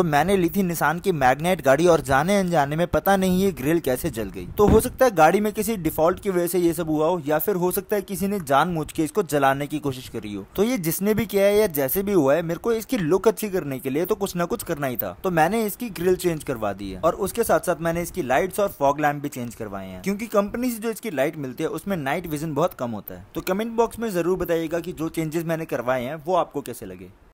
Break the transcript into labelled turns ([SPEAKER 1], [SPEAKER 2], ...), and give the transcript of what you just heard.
[SPEAKER 1] तो मैंने ली थी निशान की मैग्नेट गाड़ी और जाने अनजाने में पता नहीं ये ग्रिल कैसे जल गई तो हो सकता है गाड़ी में किसी डिफॉल्ट की वजह से ये सब हुआ हो या फिर हो सकता है किसी ने जानबूझ के इसको जलाने की कोशिश करी हो तो ये जिसने भी किया है या जैसे भी हुआ है मेरे को इसकी लुक अच्छी करने के लिए तो कुछ ना कुछ करना ही था तो मैंने इसकी ग्रिल चेंज करवा दी है और उसके साथ साथ मैंने इसकी लाइट्स और फॉग लैम्प भी चेंज करवाए हैं क्योंकि कंपनी से जो इसकी लाइट मिलती है उसमें नाइट विजन बहुत कम होता है तो कमेंट बॉक्स में जरूर बताइएगा की जो चेंजेस मैंने करवाए हैं वो आपको कैसे लगे